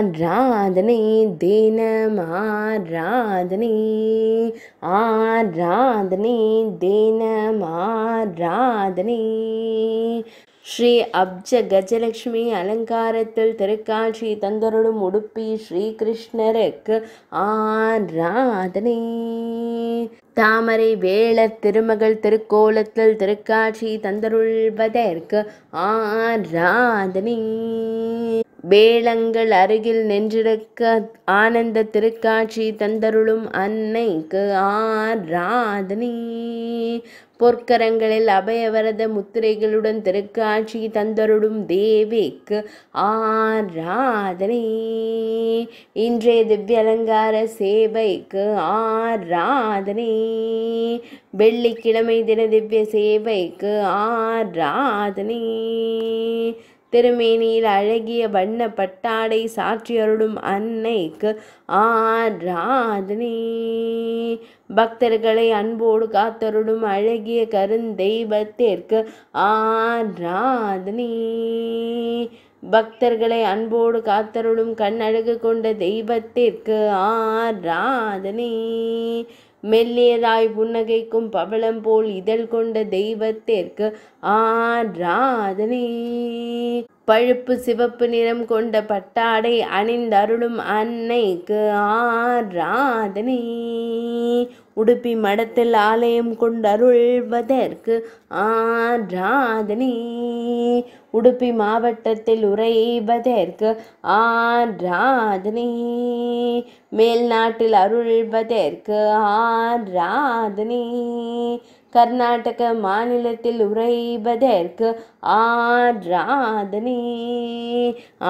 ஆராதனை தினம் ஆராதனை ஆராதனை ஸ்ரீ அப்ஜ கஜலக்ஷ்மி அலங்காரத்தில் திருக்காட்சி தந்தருடும் உடுப்பி ஸ்ரீகிருஷ்ணருக்கு ஆராதனை தாமரை வேளர் திருமகள் திருக்கோலத்தில் திருக்காட்சி தந்தருள்வதற்கு ஆராதனை வேளங்கள் அருகில் நின்றிருக்க ஆனந்த திருக்காட்சி தந்தருளும் அன்னைக்கு ஆர் ராதனி பொற்கரங்களில் அபயவரத முத்திரைகளுடன் திருக்காட்சி தந்தருடும் தேவிக்கு ஆர் ராதனி இன்றைய திவ்ய அலங்கார சேவைக்கு ராதனி வெள்ளிக்கிழமை தின திவ்ய சேவைக்கு ராதனி திருமேனியில் அழகிய வண்ண பட்டாடை சாற்றியருடும் அன்னைக்கு ஆராதனே பக்தர்களை அன்போடு காத்தருடும் அழகிய கருந்தெய்வத்திற்கு ஆராதனே பக்தர்களை அன்போடு காத்தருளும் கண்ணழகு கொண்ட தெய்வத்திற்கு ஆராதனே மெல்லியதாய் புன்னகைக்கும் பவளம் போல் இதழ் கொண்ட தெய்வத்திற்கு ஆராதனே பழுப்பு சிவப்பு நிறம் கொண்ட பட்டாடை அணிந்தருளும் அன்னைக்கு ஆராதனை உடுப்பி மடத்தில் ஆலயம் கொண்டருள்வதற்கு ஆராதனை உடுப்பி மாவட்டத்தில் உறைவதற்கு ஆராதனை மேல்நாட்டில் அருள்வதற்கு ஆராதனை கர்நாடக மாநிலத்தில் உரைபதற்கு ஆராதனே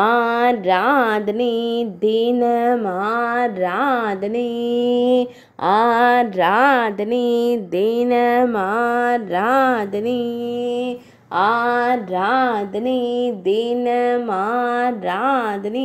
ஆராதனே தினம் ஆராதனே ஆராதனே தினம் ஆராதனே ஆராதனே தினம் ஆராதனே